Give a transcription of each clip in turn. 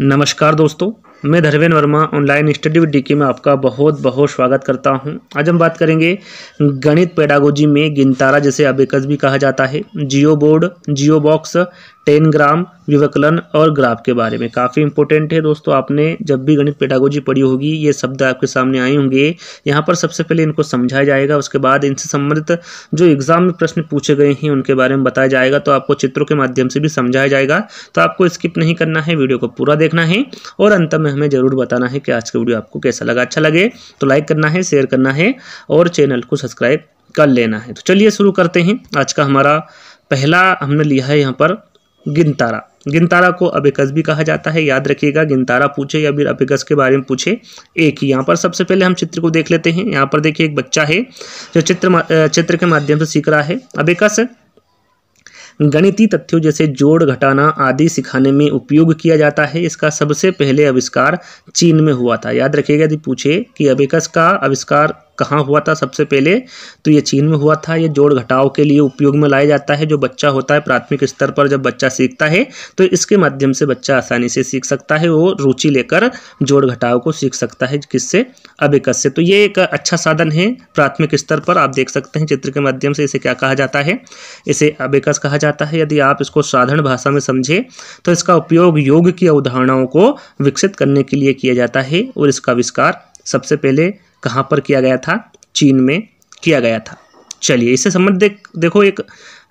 नमस्कार दोस्तों मैं Dharmendra Verma online study with DK में आपका बहुत बहुत स्वागत करता हूं आज हम बात करेंगे गणित पेडागोजी में गिनतारा जैसे अबेकस भी कहा जाता है geoboard geo box tangram विवकलन और ग्राफ के बारे में काफ़ी इंपॉर्टेंट है दोस्तों आपने जब भी गणित पेडागोजी पढ़ी होगी ये शब्द आपके सामने आए होंगे यहाँ पर सबसे पहले इनको समझाया जाएगा उसके बाद इनसे संबंधित जो एग्जाम में प्रश्न पूछे गए हैं उनके बारे में बताया जाएगा तो आपको चित्रों के माध्यम से भी समझाया जाएगा तो आपको स्किप नहीं करना है वीडियो को पूरा देखना है और अंत में में हमें ज़रूर बताना है कि आज का वीडियो आपको कैसा लगा अच्छा लगे तो लाइक करना है शेयर करना है और चैनल को सब्सक्राइब कर लेना है तो चलिए शुरू करते हैं आज का हमारा पहला हमने लिया है यहाँ पर गिनतारा गिनतारा को अबेकस भी कहा जाता है याद रखिएगा गिनतारा पूछे या फिर अबेकस के बारे में पूछे एक ही यहाँ पर सबसे पहले हम चित्र को देख लेते हैं यहाँ पर देखिए एक बच्चा है जो चित्र चित्र के माध्यम से सीख रहा है अबेकस गणितीय तथ्यों जैसे जोड़ घटाना आदि सिखाने में उपयोग किया जाता है इसका सबसे पहले आविष्कार चीन में हुआ था याद रखिएगा यदि पूछे कि अबेकस का आविष्कार कहाँ हुआ था सबसे पहले तो ये चीन में हुआ था ये जोड़ घटाव के लिए उपयोग में लाया जाता है जो बच्चा होता है प्राथमिक स्तर पर जब बच्चा सीखता है तो इसके माध्यम से बच्चा आसानी से सीख सकता है वो रुचि लेकर जोड़ घटाव को सीख सकता है किससे अबेकस से तो ये एक अच्छा साधन है प्राथमिक स्तर पर आप देख सकते हैं चित्र के माध्यम से इसे क्या कहा जाता है इसे अबेकस कहा जाता है यदि आप इसको साधारण भाषा में समझें तो इसका उपयोग योग की अवधारणाओं को विकसित करने के लिए किया जाता है और इसका आविष्कार सबसे पहले कहाँ पर किया गया था चीन में किया गया था चलिए इससे संबंधित देखो एक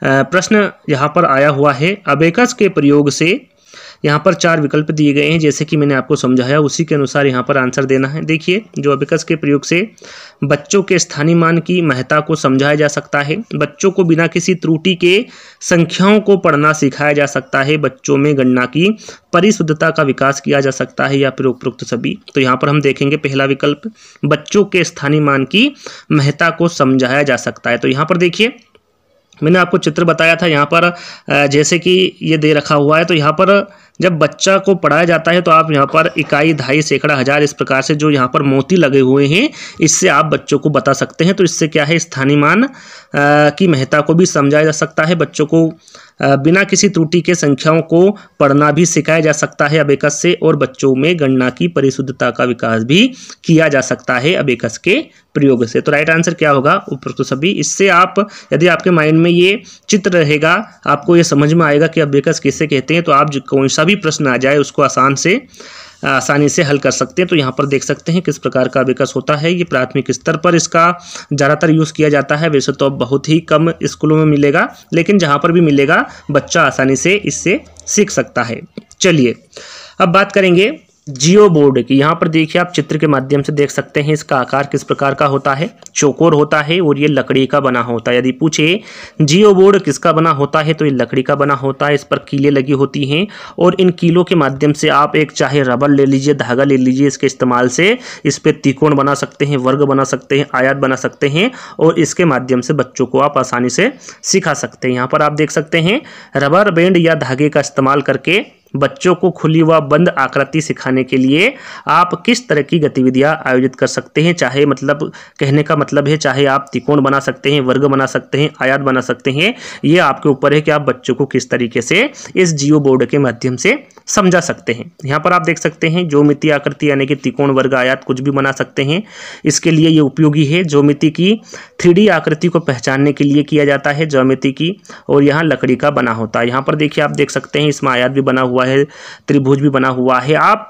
प्रश्न यहाँ पर आया हुआ है अबेकस के प्रयोग से यहाँ पर चार विकल्प दिए गए हैं जैसे कि मैंने आपको समझाया उसी के अनुसार यहाँ पर आंसर देना है देखिए जो अबिकस के प्रयोग से बच्चों के स्थानीय मान की महत्ता को समझाया जा सकता है बच्चों को बिना किसी त्रुटि के संख्याओं को पढ़ना सिखाया जा सकता है बच्चों में गणना की परिशुद्धता का विकास किया जा सकता है या फिर उपरोक्त सभी तो यहाँ पर हम देखेंगे पहला विकल्प बच्चों के स्थानीय मान की महत्ता को समझाया जा सकता है तो यहाँ पर देखिए मैंने आपको चित्र बताया था यहाँ पर जैसे कि ये दे रखा हुआ है तो यहाँ पर जब बच्चा को पढ़ाया जाता है तो आप यहाँ पर इकाई ढाई सैकड़ा हज़ार इस प्रकार से जो यहाँ पर मोती लगे हुए हैं इससे आप बच्चों को बता सकते हैं तो इससे क्या है स्थानीय मान की महत्ता को भी समझाया जा सकता है बच्चों को बिना किसी त्रुटि के संख्याओं को पढ़ना भी सिखाया जा सकता है अबेकस से और बच्चों में गणना की परिशुद्धता का विकास भी किया जा सकता है अबेकस के प्रयोग से तो राइट आंसर क्या होगा उपरोक्त तो सभी इससे आप यदि आपके माइंड में ये चित्र रहेगा आपको ये समझ में आएगा कि अबेकस किसे कहते हैं तो आप कौन सा भी प्रश्न आ जाए उसको आसान से आसानी से हल कर सकते हैं तो यहाँ पर देख सकते हैं किस प्रकार का विकास होता है ये प्राथमिक स्तर पर इसका ज़्यादातर यूज़ किया जाता है वैसे तो अब बहुत ही कम स्कूलों में मिलेगा लेकिन जहाँ पर भी मिलेगा बच्चा आसानी से इससे सीख सकता है चलिए अब बात करेंगे जियो बोर्ड की यहाँ पर देखिए आप चित्र के माध्यम से देख सकते हैं इसका आकार किस प्रकार का होता है चौकोर होता है और ये लकड़ी का बना होता है यदि पूछे जियो बोर्ड किसका बना होता है तो ये लकड़ी का बना होता है इस पर कीलें लगी होती हैं और इन कीलों के माध्यम से आप एक चाहे रबर ले लीजिए धागा ले लीजिए इसके इस्तेमाल से इस पर तिकोण बना सकते हैं वर्ग बना सकते हैं आयात बना सकते हैं और इसके माध्यम से बच्चों को आप आसानी से सिखा सकते हैं यहाँ पर आप देख सकते हैं रबर बैंड या धागे का इस्तेमाल करके बच्चों को खुली व बंद आकृति सिखाने के लिए आप किस तरह की गतिविधियां आयोजित कर सकते हैं चाहे मतलब कहने का मतलब है चाहे आप त्रिकोण बना सकते हैं वर्ग बना सकते हैं आयात बना सकते हैं ये आपके ऊपर है कि आप बच्चों को किस तरीके से इस जियो बोर्ड के माध्यम से समझा सकते हैं यहाँ पर आप देख सकते हैं ज्योमिति आकृति यानी कि त्रिकोण वर्ग आयात कुछ भी बना सकते हैं इसके लिए ये उपयोगी है ज्योमिति की थ्री आकृति को पहचानने के लिए किया जाता है ज्योमिति की और यहाँ लकड़ी का बना होता है यहाँ पर देखिए आप देख सकते हैं इसमें आयात भी बना हुआ हुआ है त्रिभुज भी बना हुआ है आप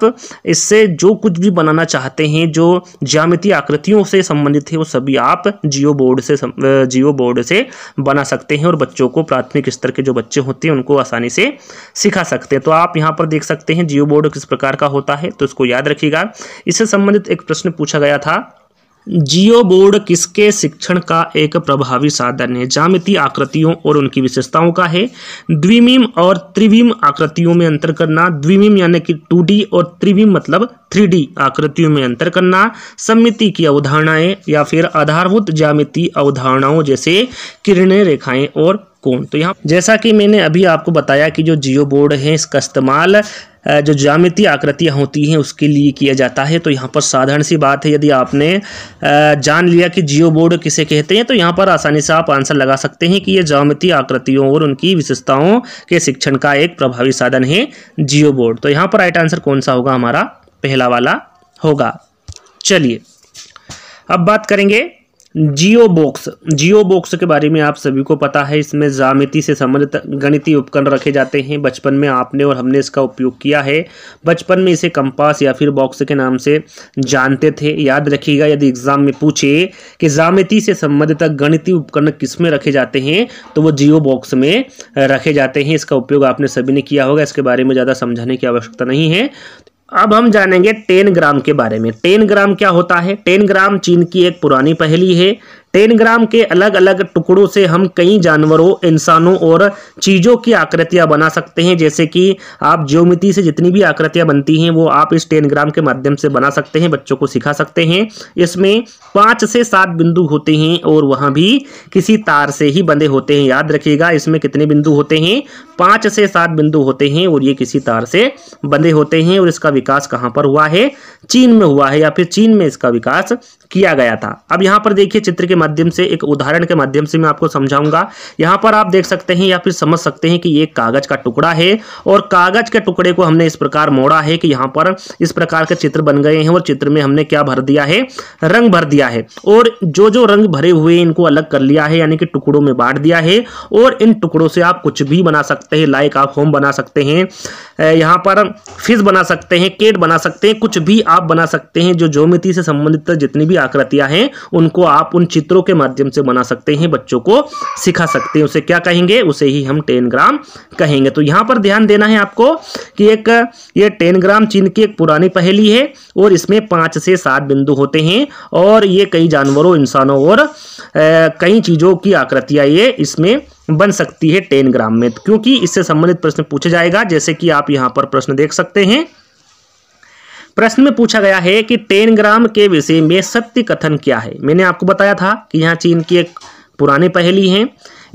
इससे जो कुछ भी बनाना चाहते हैं जो ज्यामिति आकृतियों से संबंधित है वो सभी आप जियो बोर्ड से जियो बोर्ड से बना सकते हैं और बच्चों को प्राथमिक स्तर के जो बच्चे होते हैं उनको आसानी से सिखा सकते हैं तो आप यहाँ पर देख सकते हैं जियो बोर्ड किस प्रकार का होता है तो इसको याद रखिएगा इससे संबंधित एक प्रश्न पूछा गया था जियो बोर्ड किसके शिक्षण का एक प्रभावी साधन है जामिति आकृतियों और उनकी विशेषताओं का है द्विमीम और त्रिवीम आकृतियों में अंतर करना द्विमीम यानी कि टू और त्रिवीम मतलब थ्री आकृतियों में अंतर करना सम्मिति की अवधारणाएं या फिर आधारभूत जामिति अवधारणाओं जैसे किरणें रेखाएं और कौन तो यहाँ जैसा कि मैंने अभी आपको बताया कि जो जियो बोर्ड है इसका इस्तेमाल जो जामितीय आकृतियाँ होती हैं उसके लिए किया जाता है तो यहाँ पर साधारण सी बात है यदि आपने जान लिया कि जियो बोर्ड किसे कहते हैं तो यहाँ पर आसानी से आप आंसर लगा सकते हैं कि ये जामितीय आकृतियों और उनकी विशेषताओं के शिक्षण का एक प्रभावी साधन है जियो बोर्ड तो यहाँ पर राइट आंसर कौन सा होगा हमारा पहला वाला होगा चलिए अब बात करेंगे जियो बॉक्स जियो बॉक्स के बारे में आप सभी को पता है इसमें जामिति से संबंधित गणितीय उपकरण रखे जाते हैं बचपन में आपने और हमने इसका उपयोग किया है बचपन में इसे कंपास या फिर बॉक्स के नाम से जानते थे याद रखिएगा यदि एग्जाम में पूछे कि जामिति से संबंधित गणितीय उपकरण किस में रखे जाते हैं तो वो जियो बॉक्स में रखे जाते हैं इसका उपयोग आपने सभी ने किया होगा इसके बारे में ज़्यादा समझाने की आवश्यकता नहीं है अब हम जानेंगे टेन ग्राम के बारे में टेन ग्राम क्या होता है टेन ग्राम चीन की एक पुरानी पहली है टेनग्राम के अलग अलग टुकड़ों से हम कई जानवरों इंसानों और चीज़ों की आकृतियां बना सकते हैं जैसे कि आप ज्योमिति से जितनी भी आकृतियाँ बनती हैं वो आप इस टेनग्राम के माध्यम से बना सकते हैं बच्चों को सिखा सकते हैं इसमें पाँच से सात बिंदु होते हैं और वहाँ भी किसी तार से ही बंधे होते हैं याद रखिएगा इसमें कितने बिंदु होते हैं पाँच से सात बिंदु होते हैं और ये किसी तार से बंधे होते हैं और इसका विकास कहाँ पर हुआ है चीन में हुआ है या फिर चीन में इसका विकास किया गया था अब यहाँ पर देखिए चित्र के माध्यम से एक उदाहरण के माध्यम से मैं आपको समझाऊंगा यहाँ पर आप देख सकते हैं या फिर समझ सकते हैं कि ये कागज का टुकड़ा है और कागज के टुकड़े को हमने इस प्रकार मोड़ा है कि यहाँ पर इस प्रकार के चित्र बन गए हैं और चित्र में हमने क्या भर दिया है रंग भर दिया है और जो जो रंग भरे हुए इनको अलग कर लिया है यानी कि टुकड़ों में बांट दिया है और इन टुकड़ों से आप कुछ भी बना सकते हैं लाइक आप होम बना सकते हैं यहाँ पर फिज बना सकते हैं केट बना सकते हैं कुछ भी आप बना सकते हैं जो ज्योमिति से संबंधित जितनी भी आकृतियां हैं उनको आप उन चित्रों के माध्यम से बना सकते हैं बच्चों को सिखा सकते हैं उसे क्या कहेंगे उसे ही हम टेन ग्राम कहेंगे तो यहां पर ध्यान देना है आपको कि एक ये टेन ग्राम चीन की एक पुरानी पहेली है और इसमें पांच से सात बिंदु होते हैं और ये कई जानवरों इंसानों और कई चीज़ों की आकृतियां ये इसमें बन सकती है टेन ग्राम में क्योंकि इससे संबंधित प्रश्न पूछा जाएगा जैसे कि आप यहां पर प्रश्न देख सकते हैं प्रश्न में पूछा गया है कि टेन ग्राम के विषय में सत्य कथन क्या है मैंने आपको बताया था कि यहाँ चीन की एक पुरानी पहेली है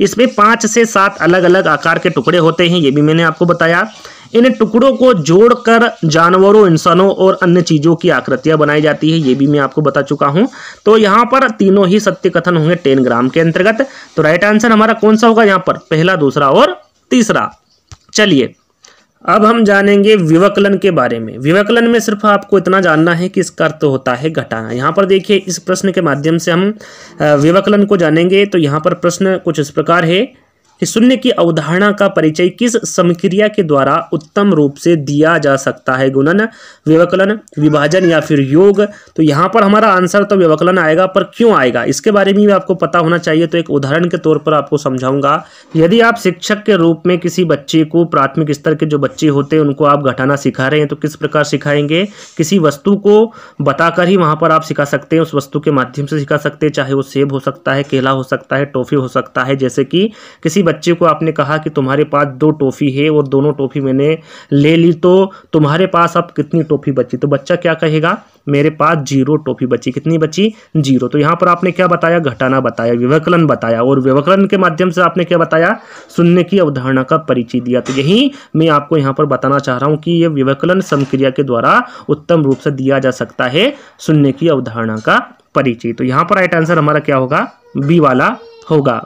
इसमें पाँच से सात अलग अलग आकार के टुकड़े होते हैं ये भी मैंने आपको बताया इन टुकड़ों को जोड़कर जानवरों इंसानों और अन्य चीज़ों की आकृतियां बनाई जाती है ये भी मैं आपको बता चुका हूं तो यहाँ पर तीनों ही सत्य कथन होंगे टेन ग्राम के अंतर्गत तो राइट आंसर हमारा कौन सा होगा यहाँ पर पहला दूसरा और तीसरा चलिए अब हम जानेंगे विवकलन के बारे में विवकलन में सिर्फ आपको इतना जानना है कि इसका अर्थ होता है घटाना यहाँ पर देखिए इस प्रश्न के माध्यम से हम विवकलन को जानेंगे तो यहाँ पर प्रश्न कुछ इस प्रकार है कि शून्य की अवधारणा का परिचय किस समक्रिया के द्वारा उत्तम रूप से दिया जा सकता है गुणन व्यवकलन विभाजन या फिर योग तो यहाँ पर हमारा आंसर तो व्यवकलन आएगा पर क्यों आएगा इसके बारे में भी आपको पता होना चाहिए तो एक उदाहरण के तौर पर आपको समझाऊंगा यदि आप शिक्षक के रूप में किसी बच्चे को प्राथमिक स्तर के जो बच्चे होते हैं उनको आप घटाना सिखा रहे हैं तो किस प्रकार सिखाएंगे किसी वस्तु को बताकर ही वहाँ पर आप सिखा सकते हैं उस वस्तु के माध्यम से सिखा सकते हैं चाहे वो सेब हो सकता है केला हो सकता है टॉफ़ी हो सकता है जैसे कि किसी बच्चे को आपने कहा कि तुम्हारे पास दो टॉफ़ी है और दोनों टॉफ़ी मैंने ले ली तो तुम्हारे पास अब कितनी टॉफ़ी बची तो बच्चा क्या कहेगा मेरे पास जीरो टॉफ़ी बची कितनी बची जीरो तो यहाँ पर आपने क्या बताया घटाना बताया विवकलन बताया और विवकलन के माध्यम से आपने क्या बताया सुनने की अवधारणा का परिचय दिया तो यही मैं आपको यहाँ पर बताना चाह रहा हूँ कि यह विवकलन समक्रिया के द्वारा उत्तम रूप से दिया जा सकता है सुनने की अवधारणा का परिचय तो यहाँ पर राइट आंसर हमारा क्या होगा बी वाला होगा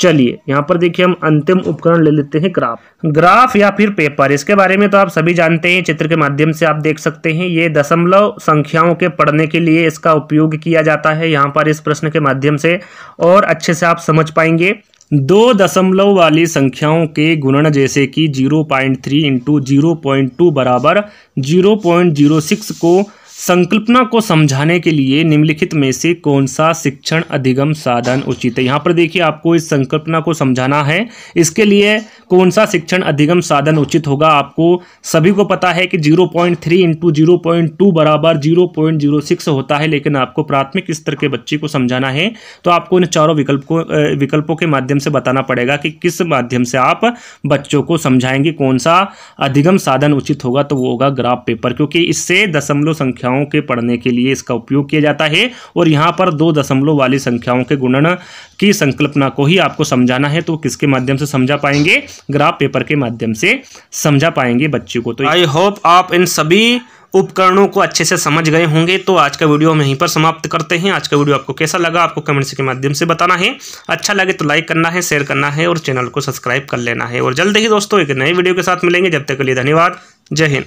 चलिए यहाँ पर देखिए हम अंतिम उपकरण ले लेते हैं ग्राफ ग्राफ या फिर पेपर इसके बारे में तो आप सभी जानते हैं चित्र के माध्यम से आप देख सकते हैं ये दशमलव संख्याओं के पढ़ने के लिए इसका उपयोग किया जाता है यहाँ पर इस प्रश्न के माध्यम से और अच्छे से आप समझ पाएंगे दो दशमलव वाली संख्याओं के गुणन जैसे कि zero point three into zero point two बराबर जीरो पॉइंट जीरो सिक्स को संकल्पना को समझाने के लिए निम्नलिखित में से कौन सा शिक्षण अधिगम साधन उचित है यहाँ पर देखिए आपको इस संकल्पना को समझाना है इसके लिए कौन सा शिक्षण अधिगम साधन उचित होगा आपको सभी को पता है कि 0.3 point three into zero point two बराबर जीरो पॉइंट जीरो सिक्स होता है लेकिन आपको प्राथमिक स्तर के बच्चे को समझाना है तो आपको इन चारों विकल्प को विकल्पों के माध्यम से बताना पड़ेगा कि किस माध्यम से आप बच्चों को समझाएंगे कौन सा अधिगम साधन उचित होगा तो वो होगा ग्राफ पेपर क्योंकि इससे दशमलव संख्याओं के पढ़ने के लिए इसका उपयोग किया जाता है और यहाँ पर दो दशमलव वाली संख्याओं के गुणन की संकल्पना को ही आपको समझाना है तो किसके माध्यम से समझा पाएंगे ग्राफ पेपर के माध्यम से समझा पाएंगे बच्चों को तो आई होप आप इन सभी उपकरणों को अच्छे से समझ गए होंगे तो आज का वीडियो हम यहीं पर समाप्त करते हैं आज का वीडियो आपको कैसा लगा आपको कमेंट्स के माध्यम से बताना है अच्छा लगे तो लाइक करना है शेयर करना है और चैनल को सब्सक्राइब कर लेना है और जल्द ही दोस्तों एक नए वीडियो के साथ मिलेंगे जब तक के लिए धन्यवाद जय हिंद